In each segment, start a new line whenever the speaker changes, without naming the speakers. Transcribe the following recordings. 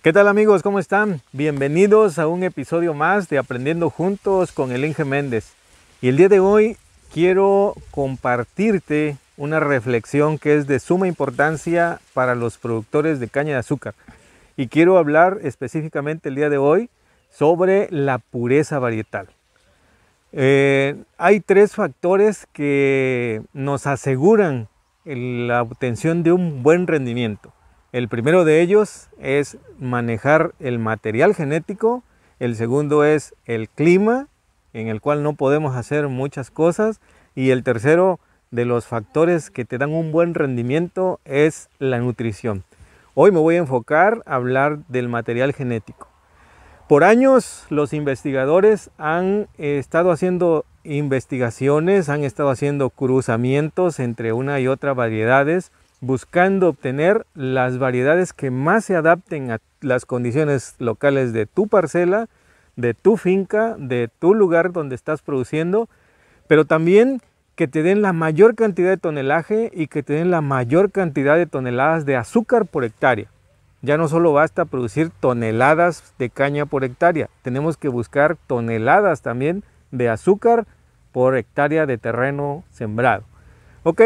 ¿Qué tal amigos? ¿Cómo están? Bienvenidos a un episodio más de Aprendiendo Juntos con el Inge Méndez. Y el día de hoy quiero compartirte una reflexión que es de suma importancia para los productores de caña de azúcar. Y quiero hablar específicamente el día de hoy sobre la pureza varietal. Eh, hay tres factores que nos aseguran la obtención de un buen rendimiento. El primero de ellos es manejar el material genético, el segundo es el clima, en el cual no podemos hacer muchas cosas, y el tercero de los factores que te dan un buen rendimiento es la nutrición. Hoy me voy a enfocar a hablar del material genético. Por años los investigadores han estado haciendo investigaciones, han estado haciendo cruzamientos entre una y otra variedades buscando obtener las variedades que más se adapten a las condiciones locales de tu parcela, de tu finca, de tu lugar donde estás produciendo, pero también que te den la mayor cantidad de tonelaje y que te den la mayor cantidad de toneladas de azúcar por hectárea. Ya no solo basta producir toneladas de caña por hectárea, tenemos que buscar toneladas también de azúcar por hectárea de terreno sembrado. ¿Ok?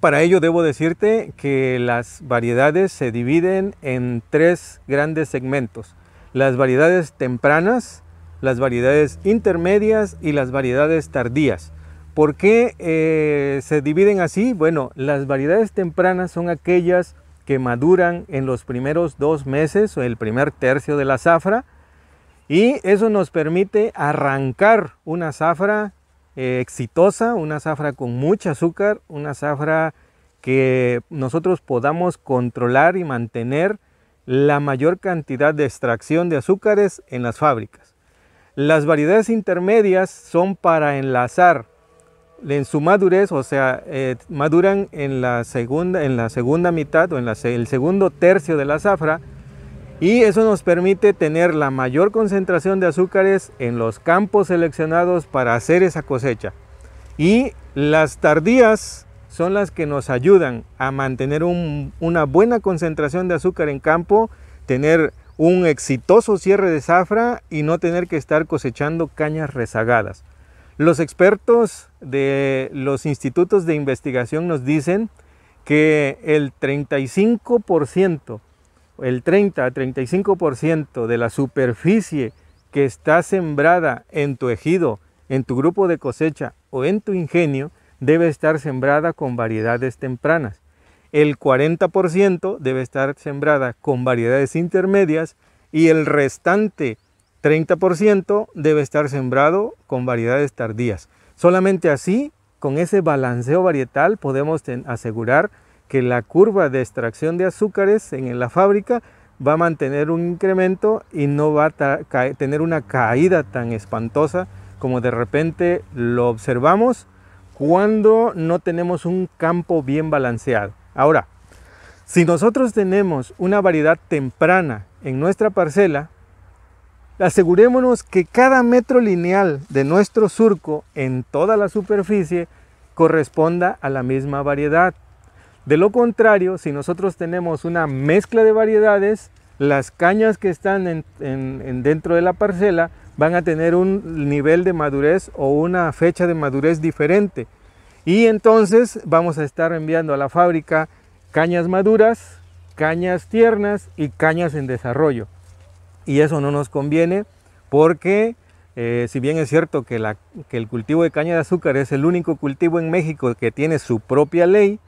Para ello debo decirte que las variedades se dividen en tres grandes segmentos. Las variedades tempranas, las variedades intermedias y las variedades tardías. ¿Por qué eh, se dividen así? Bueno, las variedades tempranas son aquellas que maduran en los primeros dos meses o el primer tercio de la zafra y eso nos permite arrancar una zafra eh, exitosa, una zafra con mucho azúcar, una zafra que nosotros podamos controlar y mantener la mayor cantidad de extracción de azúcares en las fábricas. Las variedades intermedias son para enlazar en su madurez, o sea, eh, maduran en la, segunda, en la segunda mitad o en el segundo tercio de la zafra, y eso nos permite tener la mayor concentración de azúcares en los campos seleccionados para hacer esa cosecha. Y las tardías son las que nos ayudan a mantener una buena concentración de azúcar en campo, tener un exitoso cierre de zafra y no tener que estar cosechando cañas rezagadas. Los expertos de los institutos de investigación nos dicen que el 35% el 30-35% de la superficie que está sembrada en tu ejido, en tu grupo de cosecha o en tu ingenio, debe estar sembrada con variedades tempranas. El 40% debe estar sembrada con variedades intermedias y el restante 30% debe estar sembrado con variedades tardías. Solamente así, con ese balanceo varietal, podemos asegurar que la curva de extracción de azúcares en la fábrica va a mantener un incremento y no va a tener una caída tan espantosa como de repente lo observamos cuando no tenemos un campo bien balanceado. Ahora, si nosotros tenemos una variedad temprana en nuestra parcela, asegurémonos que cada metro lineal de nuestro surco en toda la superficie corresponda a la misma variedad. De lo contrario, si nosotros tenemos una mezcla de variedades, las cañas que están dentro de la parcela van a tener un nivel de madurez o una fecha de madurez diferente. Y entonces vamos a estar enviando a la fábrica cañas maduras, cañas tiernas y cañas en desarrollo. Y eso no nos conviene porque eh, si bien es cierto que el cultivo de caña de azúcar es el único cultivo en México que tiene su propia ley,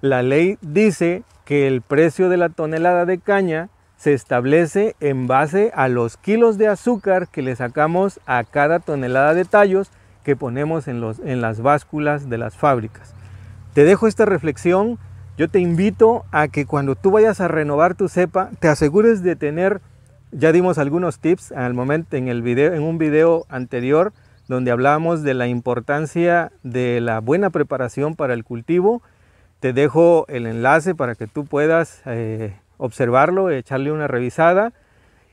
la ley dice que el precio de la tonelada de caña se establece en base a los kilos de azúcar que le sacamos a cada tonelada de tallos que ponemos en, los, en las básculas de las fábricas. Te dejo esta reflexión. Yo te invito a que cuando tú vayas a renovar tu cepa, te asegures de tener, ya dimos algunos tips al momento en, el video, en un video anterior donde hablábamos de la importancia de la buena preparación para el cultivo te dejo el enlace para que tú puedas eh, observarlo, echarle una revisada.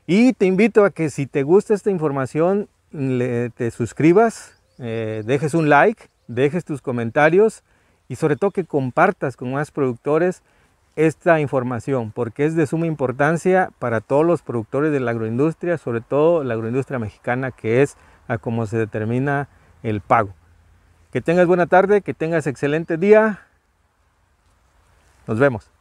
Y te invito a que si te gusta esta información, te suscribas, eh, dejes un like, dejes tus comentarios y sobre todo que compartas con más productores esta información, porque es de suma importancia para todos los productores de la agroindustria, sobre todo la agroindustria mexicana, que es a cómo se determina el pago. Que tengas buena tarde, que tengas excelente día. Nos vemos.